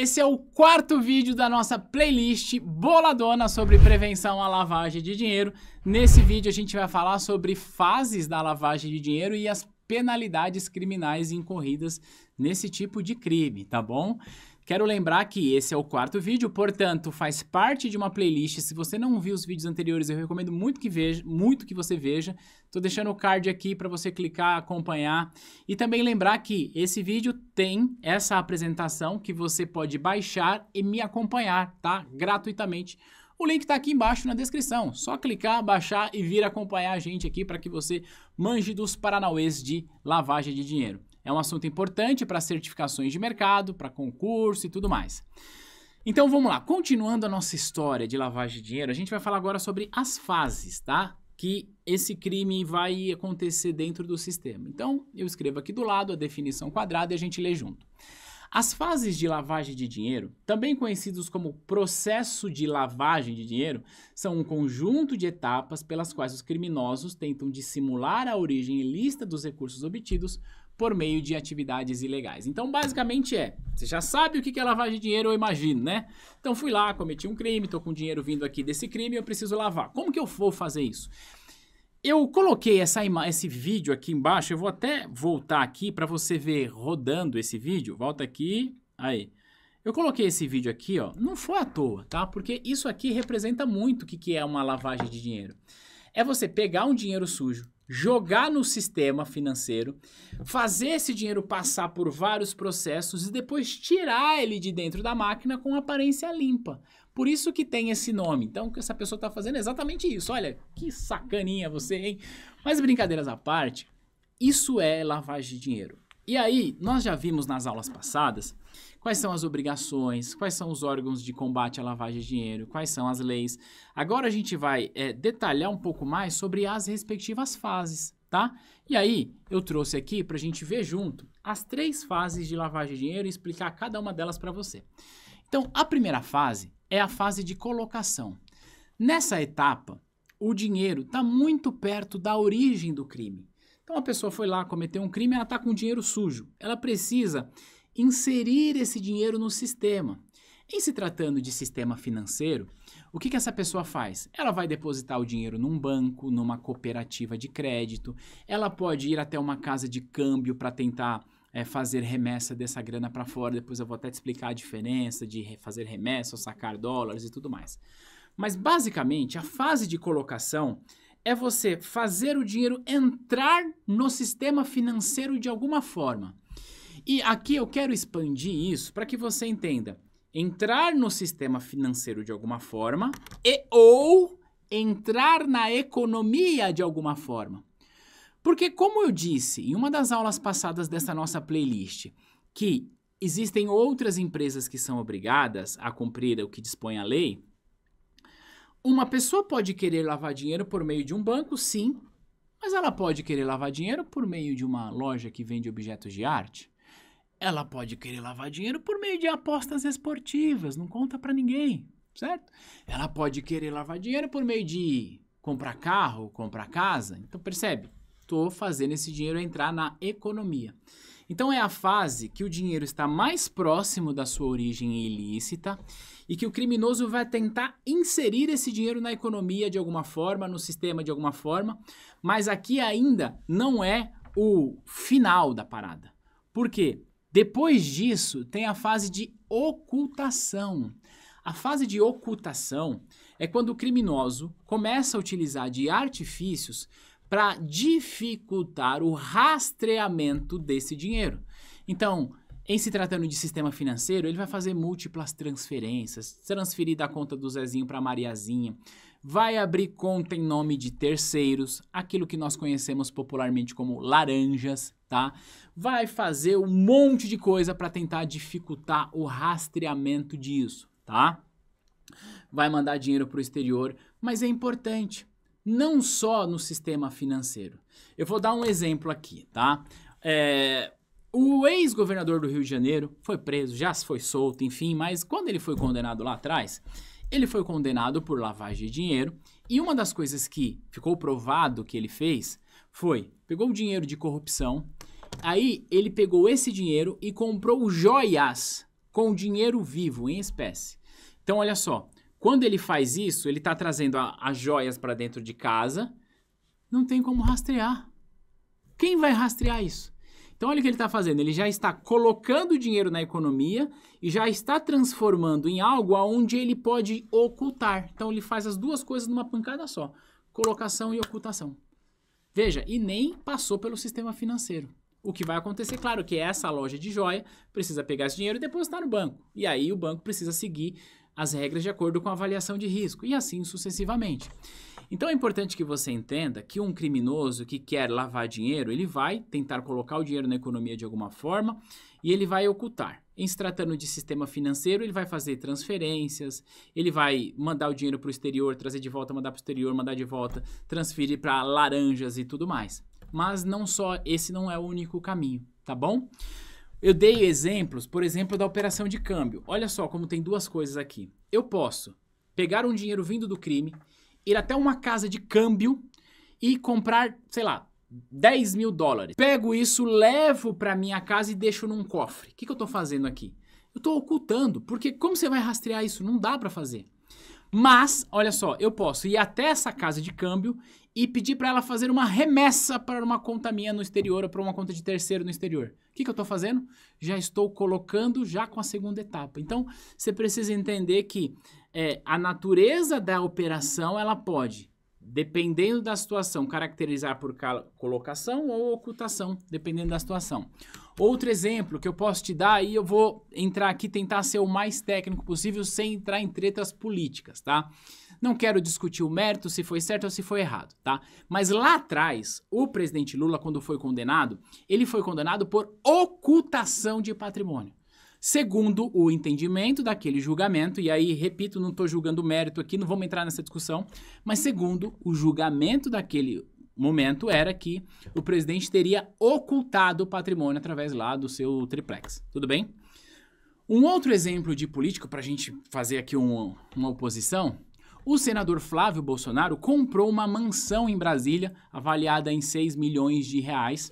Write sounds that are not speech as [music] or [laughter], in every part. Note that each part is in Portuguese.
Esse é o quarto vídeo da nossa playlist boladona sobre prevenção à lavagem de dinheiro. Nesse vídeo a gente vai falar sobre fases da lavagem de dinheiro e as penalidades criminais incorridas nesse tipo de crime, tá bom? Quero lembrar que esse é o quarto vídeo, portanto, faz parte de uma playlist. Se você não viu os vídeos anteriores, eu recomendo muito que veja, muito que você veja. Tô deixando o card aqui para você clicar, acompanhar e também lembrar que esse vídeo tem essa apresentação que você pode baixar e me acompanhar, tá? Gratuitamente. O link está aqui embaixo na descrição. Só clicar, baixar e vir acompanhar a gente aqui para que você manje dos paranauês de lavagem de dinheiro. É um assunto importante para certificações de mercado, para concurso e tudo mais. Então vamos lá, continuando a nossa história de lavagem de dinheiro, a gente vai falar agora sobre as fases, tá? Que esse crime vai acontecer dentro do sistema. Então eu escrevo aqui do lado a definição quadrada e a gente lê junto. As fases de lavagem de dinheiro, também conhecidos como processo de lavagem de dinheiro, são um conjunto de etapas pelas quais os criminosos tentam dissimular a origem ilícita dos recursos obtidos por meio de atividades ilegais. Então, basicamente é, você já sabe o que é lavagem de dinheiro, eu imagino, né? Então, fui lá, cometi um crime, estou com dinheiro vindo aqui desse crime, eu preciso lavar. Como que eu vou fazer isso? Eu coloquei essa esse vídeo aqui embaixo, eu vou até voltar aqui para você ver rodando esse vídeo. Volta aqui, aí. Eu coloquei esse vídeo aqui, ó, não foi à toa, tá? Porque isso aqui representa muito o que, que é uma lavagem de dinheiro. É você pegar um dinheiro sujo, jogar no sistema financeiro, fazer esse dinheiro passar por vários processos e depois tirar ele de dentro da máquina com aparência limpa. Por isso que tem esse nome. Então, que essa pessoa está fazendo é exatamente isso. Olha, que sacaninha você, hein? Mas brincadeiras à parte, isso é lavagem de dinheiro. E aí, nós já vimos nas aulas passadas quais são as obrigações, quais são os órgãos de combate à lavagem de dinheiro, quais são as leis. Agora a gente vai é, detalhar um pouco mais sobre as respectivas fases, tá? E aí, eu trouxe aqui para a gente ver junto as três fases de lavagem de dinheiro e explicar cada uma delas para você. Então, a primeira fase é a fase de colocação. Nessa etapa, o dinheiro está muito perto da origem do crime. Então a pessoa foi lá, cometeu um crime, ela está com dinheiro sujo. Ela precisa inserir esse dinheiro no sistema. Em se tratando de sistema financeiro, o que, que essa pessoa faz? Ela vai depositar o dinheiro num banco, numa cooperativa de crédito, ela pode ir até uma casa de câmbio para tentar é, fazer remessa dessa grana para fora. Depois eu vou até te explicar a diferença de fazer remessa ou sacar dólares e tudo mais. Mas basicamente, a fase de colocação é você fazer o dinheiro entrar no sistema financeiro de alguma forma. E aqui eu quero expandir isso para que você entenda. Entrar no sistema financeiro de alguma forma e ou entrar na economia de alguma forma. Porque como eu disse em uma das aulas passadas dessa nossa playlist, que existem outras empresas que são obrigadas a cumprir o que dispõe a lei, uma pessoa pode querer lavar dinheiro por meio de um banco, sim, mas ela pode querer lavar dinheiro por meio de uma loja que vende objetos de arte. Ela pode querer lavar dinheiro por meio de apostas esportivas, não conta para ninguém, certo? Ela pode querer lavar dinheiro por meio de comprar carro, comprar casa. Então percebe? Estou fazendo esse dinheiro entrar na economia. Então é a fase que o dinheiro está mais próximo da sua origem ilícita e que o criminoso vai tentar inserir esse dinheiro na economia de alguma forma, no sistema de alguma forma, mas aqui ainda não é o final da parada. Por quê? Depois disso, tem a fase de ocultação. A fase de ocultação é quando o criminoso começa a utilizar de artifícios para dificultar o rastreamento desse dinheiro. Então, em se tratando de sistema financeiro, ele vai fazer múltiplas transferências, transferir da conta do Zezinho para Mariazinha, vai abrir conta em nome de terceiros, aquilo que nós conhecemos popularmente como laranjas, tá? Vai fazer um monte de coisa para tentar dificultar o rastreamento disso, tá? Vai mandar dinheiro para o exterior, mas é importante não só no sistema financeiro. Eu vou dar um exemplo aqui, tá? É, o ex-governador do Rio de Janeiro foi preso, já foi solto, enfim, mas quando ele foi condenado lá atrás, ele foi condenado por lavagem de dinheiro e uma das coisas que ficou provado que ele fez foi, pegou o dinheiro de corrupção, aí ele pegou esse dinheiro e comprou joias com dinheiro vivo, em espécie. Então, olha só, quando ele faz isso, ele está trazendo as joias para dentro de casa, não tem como rastrear. Quem vai rastrear isso? Então, olha o que ele está fazendo. Ele já está colocando dinheiro na economia e já está transformando em algo aonde ele pode ocultar. Então, ele faz as duas coisas numa pancada só: colocação e ocultação. Veja, e nem passou pelo sistema financeiro. O que vai acontecer, claro, que essa loja de joia precisa pegar esse dinheiro e depositar no banco. E aí o banco precisa seguir as regras de acordo com a avaliação de risco e assim sucessivamente. Então é importante que você entenda que um criminoso que quer lavar dinheiro, ele vai tentar colocar o dinheiro na economia de alguma forma e ele vai ocultar. Em se tratando de sistema financeiro, ele vai fazer transferências, ele vai mandar o dinheiro para o exterior, trazer de volta, mandar para o exterior, mandar de volta, transferir para laranjas e tudo mais. Mas não só, esse não é o único caminho, tá bom? Eu dei exemplos, por exemplo, da operação de câmbio. Olha só como tem duas coisas aqui. Eu posso pegar um dinheiro vindo do crime, ir até uma casa de câmbio e comprar, sei lá, 10 mil dólares. Pego isso, levo para minha casa e deixo num cofre. O que, que eu estou fazendo aqui? Eu estou ocultando, porque como você vai rastrear isso? Não dá para fazer. Mas, olha só, eu posso ir até essa casa de câmbio e pedir para ela fazer uma remessa para uma conta minha no exterior ou para uma conta de terceiro no exterior. O que, que eu estou fazendo? Já estou colocando já com a segunda etapa. Então, você precisa entender que é, a natureza da operação, ela pode, dependendo da situação, caracterizar por colocação ou ocultação, dependendo da situação. Outro exemplo que eu posso te dar, e eu vou entrar aqui tentar ser o mais técnico possível sem entrar em tretas políticas, tá? Não quero discutir o mérito, se foi certo ou se foi errado, tá? Mas lá atrás, o presidente Lula, quando foi condenado, ele foi condenado por ocultação de patrimônio. Segundo o entendimento daquele julgamento, e aí, repito, não estou julgando o mérito aqui, não vamos entrar nessa discussão, mas segundo o julgamento daquele momento era que o presidente teria ocultado o patrimônio através lá do seu triplex. Tudo bem? Um outro exemplo de político, para a gente fazer aqui um, uma oposição, o senador Flávio Bolsonaro comprou uma mansão em Brasília avaliada em 6 milhões de reais.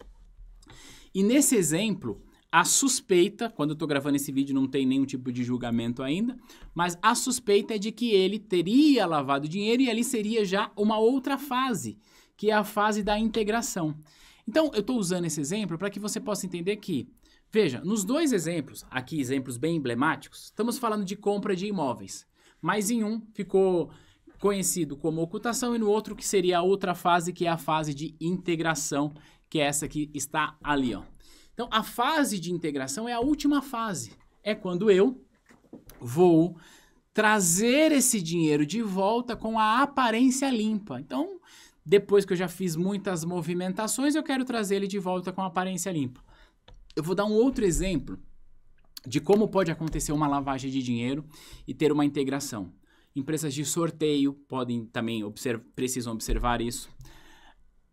E nesse exemplo, a suspeita, quando eu estou gravando esse vídeo não tem nenhum tipo de julgamento ainda, mas a suspeita é de que ele teria lavado dinheiro e ali seria já uma outra fase que é a fase da integração. Então, eu estou usando esse exemplo para que você possa entender que, veja, nos dois exemplos, aqui exemplos bem emblemáticos, estamos falando de compra de imóveis, mas em um ficou conhecido como ocultação e no outro que seria a outra fase, que é a fase de integração, que é essa que está ali, ó. Então, a fase de integração é a última fase. É quando eu vou trazer esse dinheiro de volta com a aparência limpa. Então, depois que eu já fiz muitas movimentações, eu quero trazer ele de volta com aparência limpa. Eu vou dar um outro exemplo de como pode acontecer uma lavagem de dinheiro e ter uma integração. Empresas de sorteio podem também observ precisam observar isso.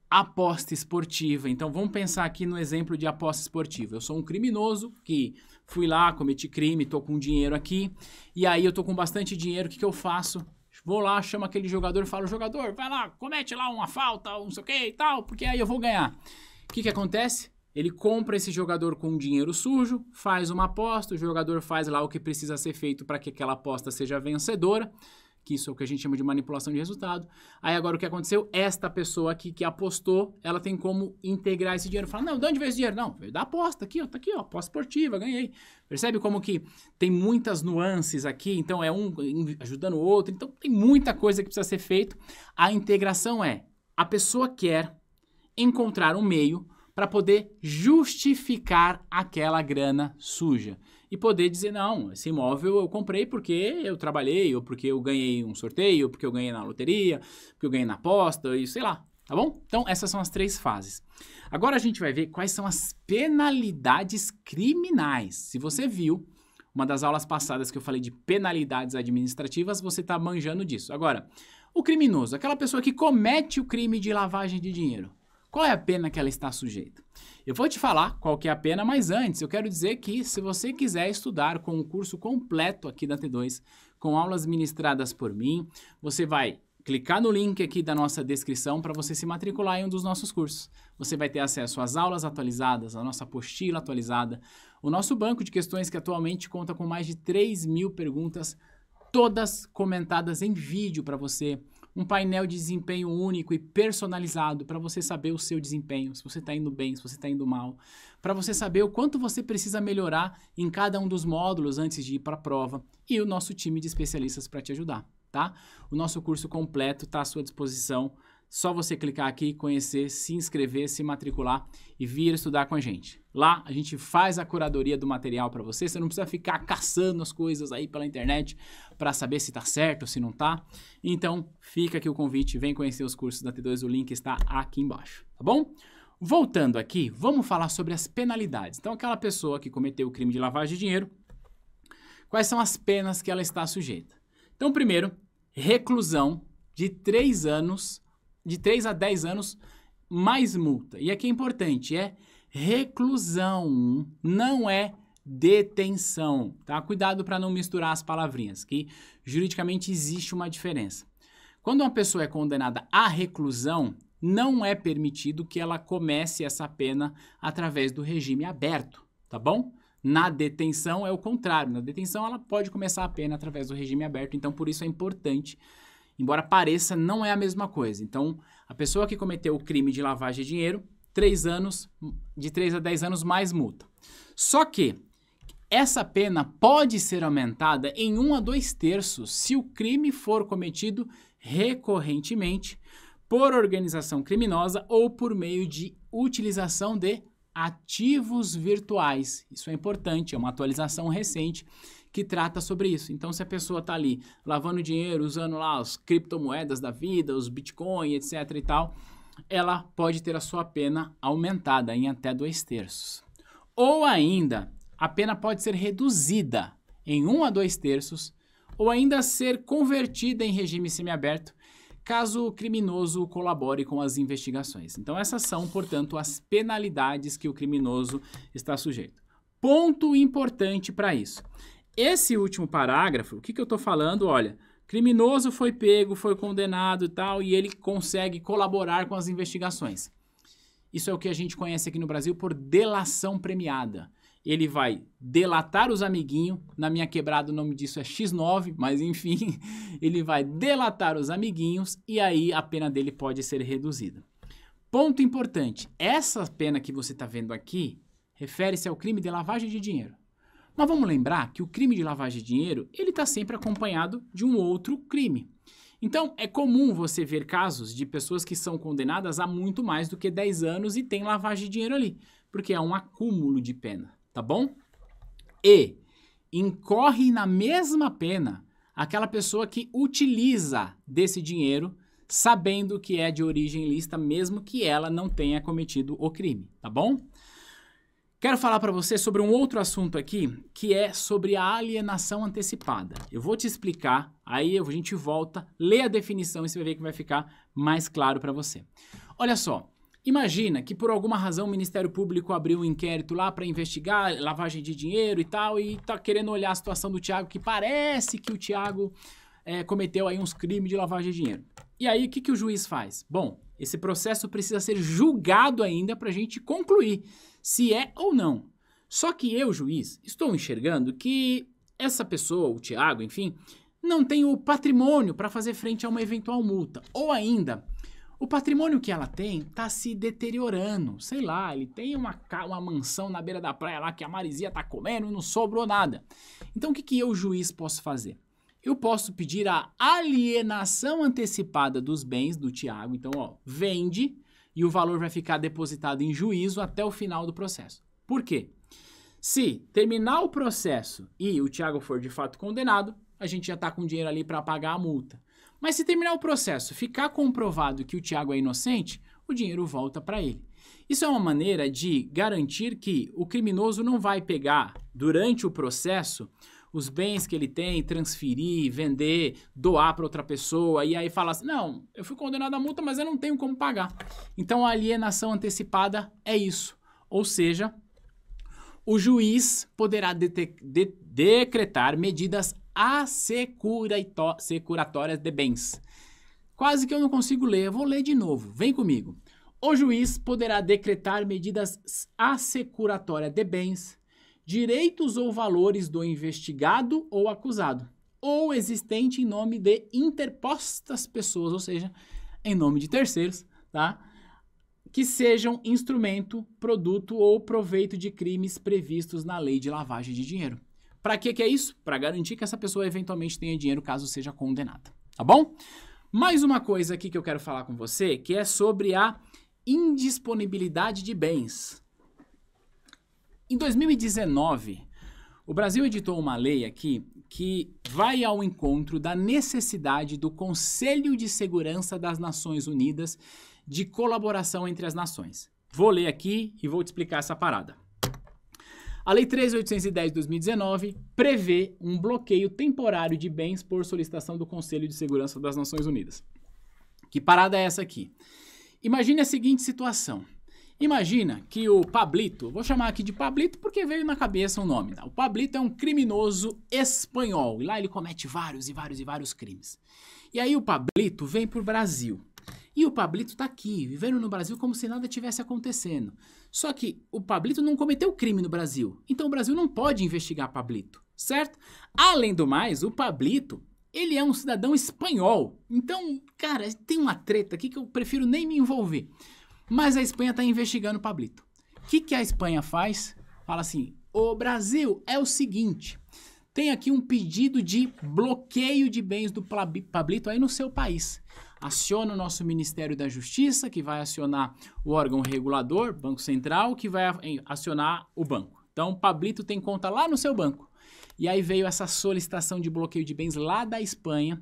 Aposta esportiva. Então vamos pensar aqui no exemplo de aposta esportiva. Eu sou um criminoso que fui lá, cometi crime, estou com dinheiro aqui, e aí eu estou com bastante dinheiro, o que, que eu faço? Vou lá, chamo aquele jogador e falo: jogador, vai lá, comete lá uma falta, um não sei o que e tal, porque aí eu vou ganhar. O que, que acontece? Ele compra esse jogador com dinheiro sujo, faz uma aposta, o jogador faz lá o que precisa ser feito para que aquela aposta seja vencedora que isso é o que a gente chama de manipulação de resultado. Aí agora o que aconteceu? Esta pessoa aqui que apostou, ela tem como integrar esse dinheiro. Fala, não, de onde veio esse dinheiro? Não, veio da aposta aqui, ó, tá aqui, ó, aposta esportiva, ganhei. Percebe como que tem muitas nuances aqui, então é um ajudando o outro, então tem muita coisa que precisa ser feito. A integração é, a pessoa quer encontrar um meio para poder justificar aquela grana suja e poder dizer, não, esse imóvel eu comprei porque eu trabalhei, ou porque eu ganhei um sorteio, ou porque eu ganhei na loteria, porque eu ganhei na aposta, e sei lá, tá bom? Então, essas são as três fases. Agora a gente vai ver quais são as penalidades criminais. Se você viu uma das aulas passadas que eu falei de penalidades administrativas, você está manjando disso. Agora, o criminoso, aquela pessoa que comete o crime de lavagem de dinheiro, qual é a pena que ela está sujeita? Eu vou te falar qual que é a pena, mas antes eu quero dizer que se você quiser estudar com o um curso completo aqui da T2, com aulas ministradas por mim, você vai clicar no link aqui da nossa descrição para você se matricular em um dos nossos cursos. Você vai ter acesso às aulas atualizadas, à nossa apostila atualizada, o nosso banco de questões que atualmente conta com mais de 3 mil perguntas, todas comentadas em vídeo para você um painel de desempenho único e personalizado para você saber o seu desempenho, se você está indo bem, se você está indo mal, para você saber o quanto você precisa melhorar em cada um dos módulos antes de ir para a prova e o nosso time de especialistas para te ajudar, tá? O nosso curso completo está à sua disposição. Só você clicar aqui, conhecer, se inscrever, se matricular e vir estudar com a gente. Lá a gente faz a curadoria do material para você, você não precisa ficar caçando as coisas aí pela internet para saber se está certo, ou se não está. Então, fica aqui o convite, vem conhecer os cursos da T2, o link está aqui embaixo, tá bom? Voltando aqui, vamos falar sobre as penalidades. Então, aquela pessoa que cometeu o crime de lavagem de dinheiro, quais são as penas que ela está sujeita? Então, primeiro, reclusão de 3 anos, de 3 a 10 anos, mais multa. E aqui é importante, é reclusão, não é detenção, tá? Cuidado para não misturar as palavrinhas, que juridicamente existe uma diferença. Quando uma pessoa é condenada à reclusão, não é permitido que ela comece essa pena através do regime aberto, tá bom? Na detenção é o contrário. Na detenção ela pode começar a pena através do regime aberto, então por isso é importante embora pareça, não é a mesma coisa. Então, a pessoa que cometeu o crime de lavagem de dinheiro 3 anos, de 3 a 10 anos mais multa. Só que essa pena pode ser aumentada em 1 a 2 terços se o crime for cometido recorrentemente por organização criminosa ou por meio de utilização de ativos virtuais. Isso é importante, é uma atualização recente que trata sobre isso. Então, se a pessoa está ali lavando dinheiro, usando lá as criptomoedas da vida, os bitcoins, etc e tal, ela pode ter a sua pena aumentada em até dois terços. Ou ainda, a pena pode ser reduzida em um a dois terços, ou ainda ser convertida em regime semiaberto, caso o criminoso colabore com as investigações. Então, essas são, portanto, as penalidades que o criminoso está sujeito. Ponto importante para isso. Esse último parágrafo, o que, que eu estou falando? Olha, Criminoso foi pego, foi condenado e tal, e ele consegue colaborar com as investigações. Isso é o que a gente conhece aqui no Brasil por delação premiada. Ele vai delatar os amiguinhos, na minha quebrada o nome disso é X9, mas enfim, [laughs] ele vai delatar os amiguinhos e aí a pena dele pode ser reduzida. Ponto importante: essa pena que você está vendo aqui refere-se ao crime de lavagem de dinheiro. Mas vamos lembrar que o crime de lavagem de dinheiro, ele está sempre acompanhado de um outro crime. Então, é comum você ver casos de pessoas que são condenadas a muito mais do que 10 anos e tem lavagem de dinheiro ali, porque é um acúmulo de pena, tá bom? E incorre na mesma pena aquela pessoa que utiliza desse dinheiro sabendo que é de origem lista mesmo que ela não tenha cometido o crime, tá bom? Quero falar para você sobre um outro assunto aqui, que é sobre a alienação antecipada. Eu vou te explicar, aí a gente volta, lê a definição e você vai ver que vai ficar mais claro para você. Olha só, imagina que por alguma razão o Ministério Público abriu um inquérito lá para investigar lavagem de dinheiro e tal, e tá querendo olhar a situação do Tiago, que parece que o Tiago é, eh, cometeu aí uns crimes de lavagem de dinheiro. E aí, o que, que o juiz faz? Bom, esse processo precisa ser julgado ainda para a gente concluir se é ou não. Só que eu, juiz, estou enxergando que essa pessoa, o Tiago, enfim, não tem o patrimônio para fazer frente a uma eventual multa. Ou ainda, o patrimônio que ela tem está se deteriorando. Sei lá, ele tem uma, uma mansão na beira da praia lá que a Marizia está comendo e não sobrou nada. Então o que, que eu, juiz, posso fazer? Eu posso pedir a alienação antecipada dos bens do Tiago. Então, ó, vende e o valor vai ficar depositado em juízo até o final do processo. Por quê? Se terminar o processo e o Tiago for de fato condenado, a gente já está com dinheiro ali para pagar a multa. Mas se terminar o processo, ficar comprovado que o Tiago é inocente, o dinheiro volta para ele. Isso é uma maneira de garantir que o criminoso não vai pegar durante o processo os bens que ele tem, transferir, vender, doar para outra pessoa, e aí fala assim: não, eu fui condenado à multa, mas eu não tenho como pagar. Então a alienação antecipada é isso. Ou seja, o juiz poderá de decretar medidas assecuratórias de bens. Quase que eu não consigo ler, eu vou ler de novo. Vem comigo. O juiz poderá decretar medidas assecuratórias de bens, direitos ou valores do investigado ou acusado, ou existente em nome de interpostas pessoas, ou seja, em nome de terceiros, tá? Que sejam instrumento, produto ou proveito de crimes previstos na lei de lavagem de dinheiro. Para que, que é isso? Para garantir que essa pessoa eventualmente tenha dinheiro caso seja condenada, tá bom? Mais uma coisa aqui que eu quero falar com você, que é sobre a indisponibilidade de bens, em 2019, o Brasil editou uma lei aqui que vai ao encontro da necessidade do Conselho de Segurança das Nações Unidas de colaboração entre as nações. Vou ler aqui e vou te explicar essa parada. A Lei 3810 de 2019 prevê um bloqueio temporário de bens por solicitação do Conselho de Segurança das Nações Unidas. Que parada é essa aqui? Imagine a seguinte situação: Imagina que o Pablito, vou chamar aqui de Pablito porque veio na cabeça o um nome. Tá? O Pablito é um criminoso espanhol e lá ele comete vários e vários e vários crimes. E aí o Pablito vem pro Brasil. E o Pablito tá aqui, vivendo no Brasil como se nada tivesse acontecendo. Só que o Pablito não cometeu crime no Brasil. Então o Brasil não pode investigar Pablito, certo? Além do mais, o Pablito, ele é um cidadão espanhol. Então, cara, tem uma treta aqui que eu prefiro nem me envolver. Mas a Espanha está investigando o Pablito. O que, que a Espanha faz? Fala assim: o Brasil é o seguinte. Tem aqui um pedido de bloqueio de bens do Pablito aí no seu país. Aciona o nosso Ministério da Justiça, que vai acionar o órgão regulador, Banco Central, que vai acionar o banco. Então, o Pablito tem conta lá no seu banco. E aí veio essa solicitação de bloqueio de bens lá da Espanha,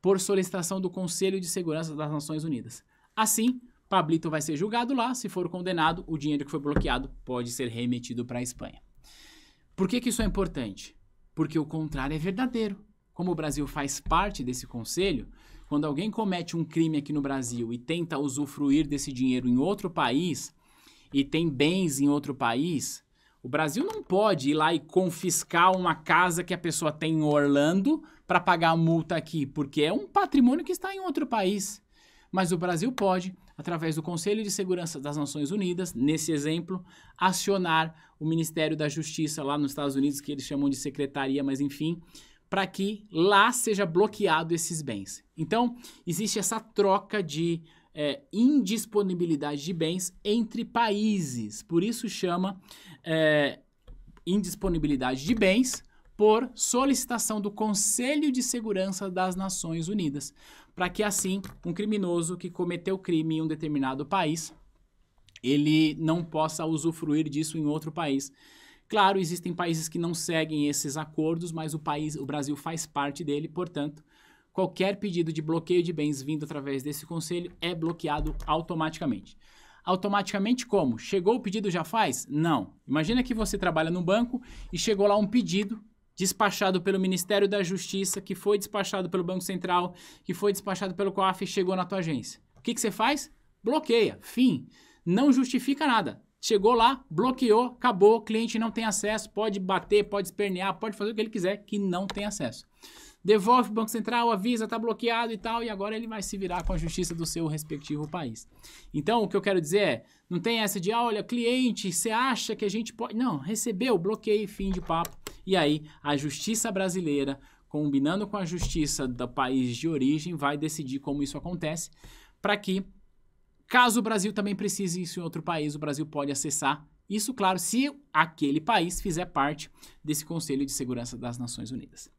por solicitação do Conselho de Segurança das Nações Unidas. Assim, Pablito vai ser julgado lá, se for condenado, o dinheiro que foi bloqueado pode ser remetido para a Espanha. Por que, que isso é importante? Porque o contrário é verdadeiro. Como o Brasil faz parte desse conselho, quando alguém comete um crime aqui no Brasil e tenta usufruir desse dinheiro em outro país e tem bens em outro país, o Brasil não pode ir lá e confiscar uma casa que a pessoa tem em Orlando para pagar a multa aqui, porque é um patrimônio que está em outro país. Mas o Brasil pode através do Conselho de Segurança das Nações Unidas, nesse exemplo, acionar o Ministério da Justiça lá nos Estados Unidos, que eles chamam de secretaria, mas enfim, para que lá seja bloqueado esses bens. Então, existe essa troca de é, indisponibilidade de bens entre países. Por isso chama é, indisponibilidade de bens por solicitação do Conselho de Segurança das Nações Unidas para que assim um criminoso que cometeu crime em um determinado país, ele não possa usufruir disso em outro país. Claro, existem países que não seguem esses acordos, mas o país, o Brasil faz parte dele, portanto, qualquer pedido de bloqueio de bens vindo através desse conselho é bloqueado automaticamente. Automaticamente como? Chegou o pedido já faz? Não. Imagina que você trabalha no banco e chegou lá um pedido despachado pelo Ministério da Justiça, que foi despachado pelo Banco Central, que foi despachado pelo COAF e chegou na tua agência. O que, que você faz? Bloqueia, fim. Não justifica nada. Chegou lá, bloqueou, acabou, o cliente não tem acesso, pode bater, pode espernear, pode fazer o que ele quiser, que não tem acesso. Devolve o Banco Central, avisa, tá bloqueado e tal, e agora ele vai se virar com a justiça do seu respectivo país. Então, o que eu quero dizer é, não tem essa de, ah, olha, cliente, você acha que a gente pode... Não, recebeu, bloqueio, fim de papo. E aí, a justiça brasileira, combinando com a justiça do país de origem, vai decidir como isso acontece, para que, caso o Brasil também precise isso em outro país, o Brasil pode acessar. Isso, claro, se aquele país fizer parte desse Conselho de Segurança das Nações Unidas.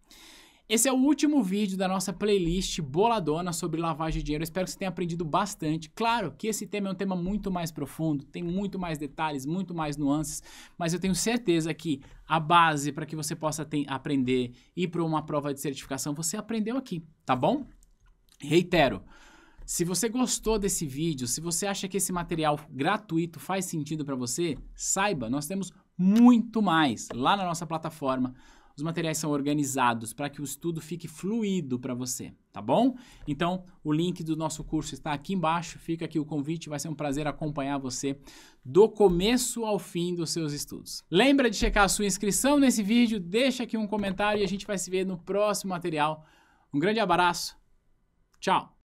Esse é o último vídeo da nossa playlist boladona sobre lavagem de dinheiro. Eu espero que você tenha aprendido bastante. Claro que esse tema é um tema muito mais profundo, tem muito mais detalhes, muito mais nuances, mas eu tenho certeza que a base para que você possa ter, aprender e para uma prova de certificação você aprendeu aqui, tá bom? Reitero, se você gostou desse vídeo, se você acha que esse material gratuito faz sentido para você, saiba, nós temos muito mais lá na nossa plataforma os materiais são organizados para que o estudo fique fluido para você, tá bom? Então, o link do nosso curso está aqui embaixo, fica aqui o convite, vai ser um prazer acompanhar você do começo ao fim dos seus estudos. Lembra de checar a sua inscrição nesse vídeo, deixa aqui um comentário e a gente vai se ver no próximo material. Um grande abraço, tchau!